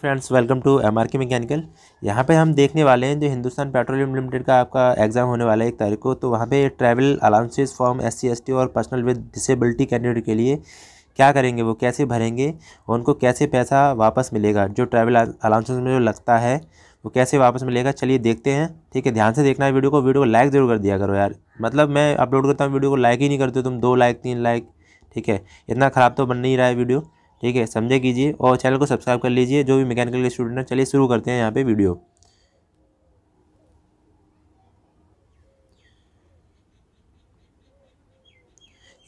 friends welcome to M R K mechanical यहाँ पे हम देखने वाले हैं जो हिंदुस्तान पेट्रोलियम लिमिटेड का आपका एग्ज़ाम होने वाला है एक तारीख को तो वहाँ पे travel allowances form S C और पर्सनल विद डिसेबिलिटी कैंडिडेट के लिए क्या करेंगे वो कैसे भरेंगे उनको कैसे पैसा वापस मिलेगा जो ट्रैवल अलाउंसेस में जो लगता है वो कैसे वापस मिलेगा चलिए देखते हैं ठीक है ध्यान से देखना है वीडियो को वीडियो को लाइक ज़रूर कर दिया करो यार मतलब मैं अपलोड करता हूँ वीडियो को लाइक ही नहीं करते तुम दो लाइक तीन लाइक ठीक है इतना ख़राब तो बन नहीं रहा है वीडियो ठीक है समझे कीजिए और चैनल को सब्सक्राइब कर लीजिए जो भी मैकेनिकल स्टूडेंट है चलिए शुरू करते हैं यहाँ पे वीडियो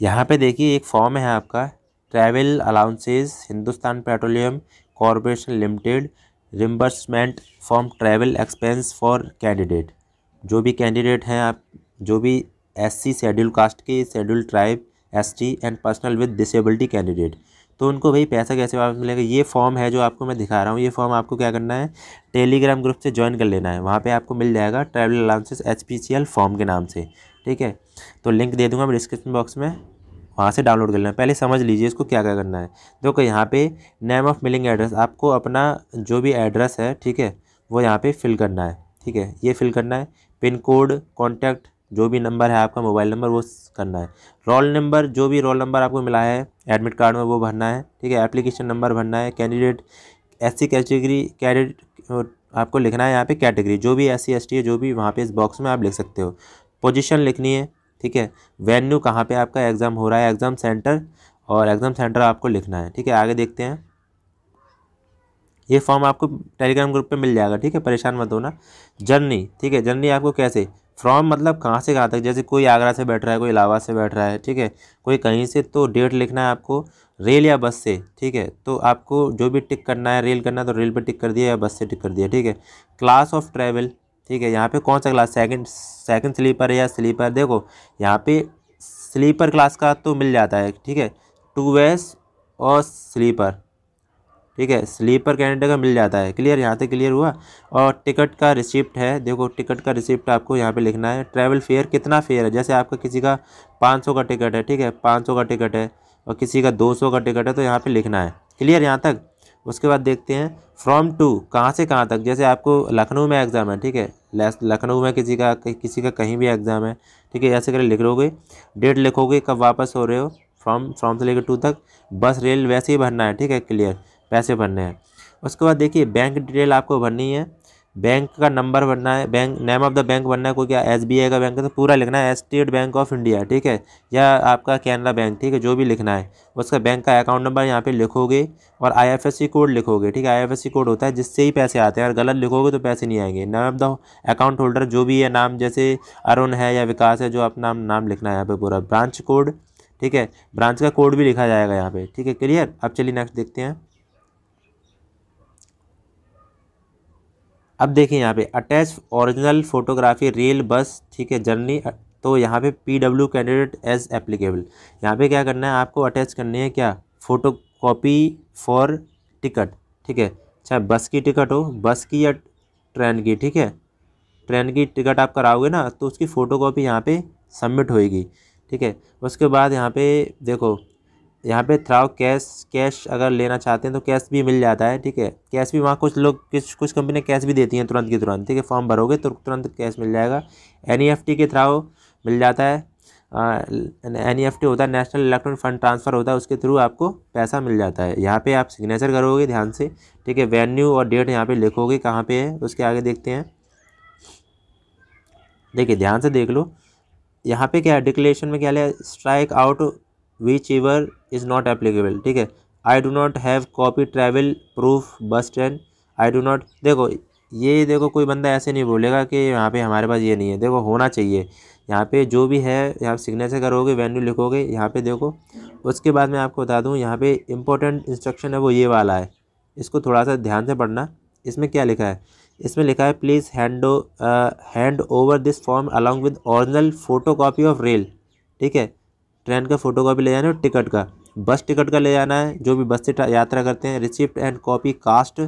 यहाँ पे देखिए एक फॉर्म है आपका travel allowances Hindustan petroleum corporation limited reimbursement form travel expense for candidate जो भी कैंडिडेट हैं आप जो भी एससी शेड्यूल कास्ट के schedule tribe ST and personal with disability candidate तो उनको भाई पैसा कैसे वापस मिलेगा ये फॉर्म है जो आपको मैं दिखा रहा हूँ ये फॉर्म आपको क्या करना है टेलीग्राम ग्रुप से ज्वाइन कर लेना है वहाँ पे आपको मिल जाएगा ट्रैवल अलाउंसेस एच फॉर्म के नाम से ठीक है तो लिंक दे दूँगा मैं डिस्क्रिप्शन बॉक्स में वहाँ से डाउनलोड कर लेना पहले समझ लीजिए इसको क्या क्या करना है देखो यहाँ पे नेम ऑफ मिलिंग एड्रेस आपको अपना जो भी एड्रेस है ठीक है वो यहाँ पे फिल करना है ठीक है ये फिल करना है पिन कोड कॉन्टैक्ट जो भी नंबर है आपका मोबाइल नंबर वो करना है रोल नंबर जो भी रोल नंबर आपको मिला है एडमिट कार्ड में वो भरना है ठीक है एप्लीकेशन नंबर भरना है कैंडिडेट एस कैटेगरी कैडेट आपको लिखना है यहाँ पे कैटेगरी जो भी एस सी एस टी है जो भी वहाँ पे इस बॉक्स में आप लिख सकते हो पोजीशन लिखनी है ठीक है वेन्यू कहाँ पे आपका एग्ज़ाम हो रहा है एग्ज़ाम सेंटर और एग्ज़ाम सेंटर आपको लिखना है ठीक है आगे देखते हैं ये फॉर्म आपको टेलीग्राम ग्रुप पे मिल जाएगा ठीक है परेशान मत होना जर्नी ठीक है जर्नी आपको कैसे फ्रॉम मतलब कहाँ से कहाँ तक जैसे कोई आगरा से बैठ रहा है कोई इलाहाबाद से बैठ रहा है ठीक है कोई कहीं से तो डेट लिखना है आपको रेल या बस से ठीक है तो आपको जो भी टिक करना है रेल करना है तो रेल पर टिक कर दिया या बस से टिक कर दिया ठीक है क्लास ऑफ ट्रैवल ठीक है यहाँ पे कौन सा क्लास सेकंड सेकंड स्लीपर है या स्लीपर देखो यहाँ पे स्लीपर क्लास का तो मिल जाता है ठीक है टू वेस और स्लीपर ठीक है स्लीपर कैंडिडेट का मिल जाता है क्लियर यहाँ से क्लियर हुआ और टिकट का रिसिप्ट है देखो टिकट का रिसिप्ट आपको यहाँ पे लिखना है ट्रैवल फेयर कितना फेयर है जैसे आपका किसी का 500 का टिकट है ठीक है 500 का टिकट है और किसी का 200 का टिकट है तो यहाँ पे लिखना है क्लियर यहाँ तक उसके बाद देखते हैं फ्रॉम टू कहाँ से कहाँ तक जैसे आपको लखनऊ में एग्ज़ाम है ठीक है लखनऊ में किसी का किसी का कहीं भी एग्ज़ाम है ठीक है ऐसे करके लिख लोगे डेट लिखोगे कब वापस हो रहे हो फ्रॉम फ्रॉम से लेकर टू तक बस रेल वैसे ही भरना है ठीक है क्लियर पैसे भरने हैं उसके बाद देखिए बैंक डिटेल आपको भरनी है बैंक का नंबर भरना है bank name of the bank भरना है कोई क्या एस का बैंक है तो पूरा लिखना है स्टेट बैंक ऑफ इंडिया ठीक है या आपका कैनरा बैंक ठीक है जो भी लिखना है उसका बैंक का अकाउंट नंबर यहाँ पे लिखोगे और आईएफएससी कोड लिखोगे ठीक है आईएफएससी कोड होता है जिससे ही पैसे आते हैं अगर गलत लिखोगे तो पैसे नहीं आएंगे name of the account holder जो भी है नाम जैसे अरुण है या विकास है जो अपना नाम लिखना है यहाँ पर पूरा ब्रांच कोड ठीक है ब्रांच का कोड भी लिखा जाएगा यहाँ पर ठीक है क्लियर अब चलिए नेक्स्ट देखते हैं अब देखिए यहाँ पे attach original photography rail bus ठीक है जर्नी तो यहाँ पे P W candidate as applicable यहाँ पे क्या करना है आपको अटैच करनी है क्या फ़ोटो कॉपी फॉर टिकट ठीक है चाहे बस की टिकट हो बस की या ट्रेन की ठीक है ट्रेन की टिकट आप कराओगे ना तो उसकी फ़ोटो कॉपी यहाँ पर सबमिट होएगी ठीक है उसके बाद यहाँ पे देखो यहाँ पे थ्राव कैश कैश अगर लेना चाहते हैं तो कैश भी मिल जाता है ठीक है कैश भी वहाँ कुछ लोग कुछ कुछ कंपनियाँ कैश भी देती हैं तुरंत की तुरंत ठीक है फॉर्म भरोगे तो तुरंत कैश मिल जाएगा एन e के थ्राव मिल जाता है एन ई e होता है नेशनल इलेक्ट्रॉनिक फंड ट्रांसफ़र होता है उसके थ्रू आपको पैसा मिल जाता है यहाँ पे आप सिग्नेचर करोगे ध्यान से ठीक है वेन्यू और डेट यहाँ पे लिखोगे कहाँ पे है उसके आगे देखते हैं देखिए ध्यान से देख लो यहाँ पे क्या है डिकलेशन में क्या लिया strike out whichever is not applicable ठीक है I do not have copy travel proof bus stand I do not देखो ये देखो कोई बंदा ऐसे नहीं बोलेगा कि यहाँ पे हमारे पास ये नहीं है देखो होना चाहिए यहाँ पे जो भी है यहाँ सिग्नेचर करोगे वेन्यू लिखोगे यहाँ पे देखो उसके बाद मैं आपको बता दूँ यहाँ पे इम्पोर्टेंट इंस्ट्रक्शन है वो ये वाला है इसको थोड़ा सा ध्यान से पढ़ना इसमें क्या लिखा है इसमें लिखा है please hand hand over this form along with original photo of rail ठीक है ट्रेन का फोटो कॉपी ले जाना है और टिकट का बस टिकट का ले जाना है जो भी बस से यात्रा करते हैं receipt and copy caste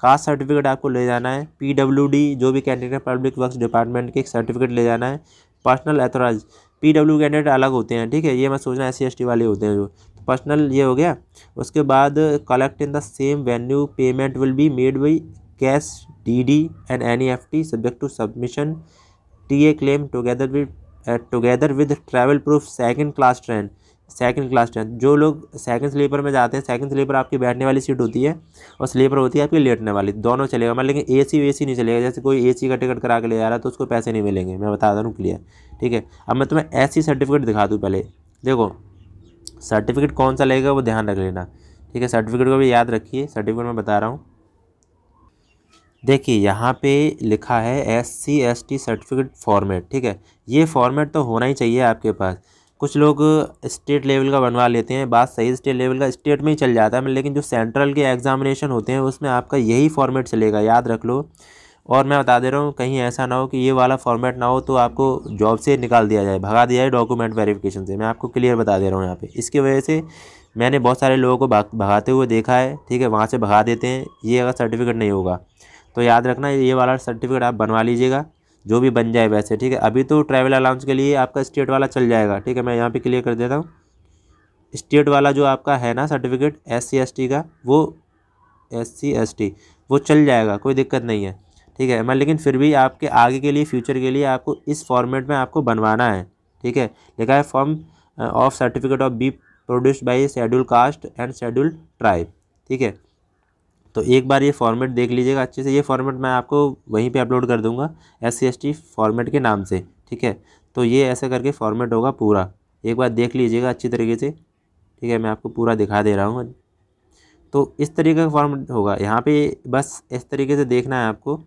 caste certificate आपको ले जाना है पीडब्ल्यूडी जो भी कैंडिडेट पब्लिक वर्क डिपार्टमेंट के सर्टिफिकेट ले जाना है पर्सनल एथोराइज पी कैंडिडेट अलग होते हैं ठीक है ये मैं सोचना एस सी वाले होते हैं जो पर्सनल तो ये हो गया उसके बाद collect in the same venue payment will be made by cash D D and N E F T subject to submission T A claim together with together with travel proof second class train second class train जो लोग second sleeper में जाते हैं second sleeper आपकी बैठने वाली seat होती है और स्लीपर होती है आपकी लेटने वाली दोनों चलेगा मैं लेकिन ए सी वे सी नहीं चलेगा जैसे कोई ए सी का टिकट करा के ले जा रहा है तो उसको पैसे नहीं मिलेंगे मैं बता दूँ क्लियर ठीक है अब मैं तुम्हें ऐसी सर्टिफिकेट दिखा दूँ पहले देखो सर्टिफिकेट कौन सा लगेगा वो ध्यान रख लेना ठीक है सर्टिफिकेट को भी याद रखिए सर्टिफिकेट मैं बता रहा हूँ देखिए यहाँ पे लिखा है S C S T certificate format ठीक है ये फॉर्मेट तो होना ही चाहिए आपके पास कुछ लोग स्टेट लेवल का बनवा लेते हैं बात सही स्टेट लेवल का स्टेट में ही चल जाता है लेकिन जो सेंट्रल के एग्जामिनेशन होते हैं उसमें आपका यही फॉर्मेट चलेगा याद रख लो और मैं बता दे रहा हूँ कहीं ऐसा ना हो कि ये वाला फॉर्मेट ना हो तो आपको जॉब से निकाल दिया जाए भगा दिया जाए डॉक्यूमेंट वेरिफिकेशन से मैं आपको क्लियर बता दे रहा हूँ यहाँ पे इसकी वजह से मैंने बहुत सारे लोगों को भगाते हुए देखा है ठीक है वहाँ से भगा देते हैं ये अगर सर्टिफिकेट नहीं होगा तो याद रखना ये वाला सर्टिफिकेट आप बनवा लीजिएगा जो भी बन जाए वैसे ठीक है अभी तो ट्रैवल अलाउंस के लिए आपका स्टेट वाला चल जाएगा ठीक है मैं यहाँ पे क्लियर कर देता हूँ स्टेट वाला जो आपका है ना सर्टिफिकेट एस सी का वो एस सी वो चल जाएगा कोई दिक्कत नहीं है ठीक है मैं लेकिन फिर भी आपके आगे के लिए फ्यूचर के लिए आपको इस फॉर्मेट में आपको बनवाना है ठीक है लिखा है form of certificate of be produced by schedule caste and schedule tribe ठीक है तो एक बार ये फॉर्मेट देख लीजिएगा अच्छे से ये फॉर्मेट मैं आपको वहीं पे अपलोड कर दूंगा एस सी फॉर्मेट के नाम से ठीक है तो ये ऐसे करके फॉर्मेट होगा पूरा एक बार देख लीजिएगा अच्छी तरीके से ठीक है मैं आपको पूरा दिखा दे रहा हूँ तो इस तरीके का फॉर्मेट होगा यहाँ पर बस इस तरीके से देखना है आपको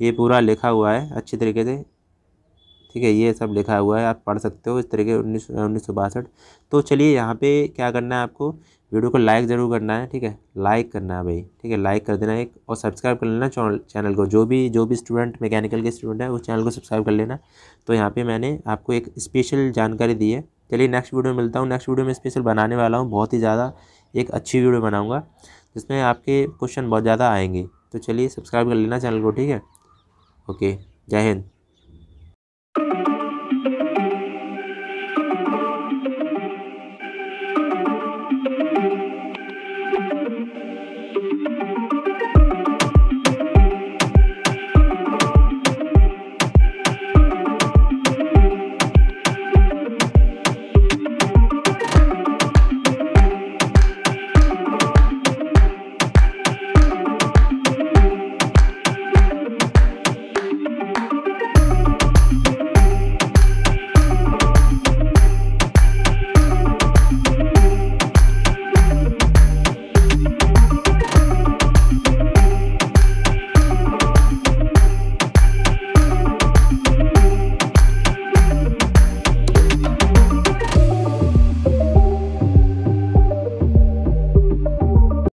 ये पूरा लिखा हुआ है अच्छी तरीके से ठीक है ये सब लिखा हुआ है आप पढ़ सकते हो इस तरीके उन्नीस उन्नीस तो चलिए यहाँ पर क्या करना है आपको वीडियो को लाइक ज़रूर करना है ठीक है लाइक करना है भाई ठीक है लाइक कर देना एक और सब्सक्राइब कर लेना चैनल को जो भी जो भी स्टूडेंट मैकेनिकल के स्टूडेंट है उस चैनल को सब्सक्राइब कर लेना तो यहाँ पे मैंने आपको एक स्पेशल जानकारी दी है चलिए नेक्स्ट वीडियो में मिलता हूँ नेक्स्ट वीडियो में स्पेशल बनाने वाला हूँ बहुत ही ज़्यादा एक अच्छी वीडियो बनाऊँगा जिसमें आपके क्वेश्चन बहुत ज़्यादा आएंगे तो चलिए सब्सक्राइब कर लेना चैनल को ठीक है ओके जय हिंद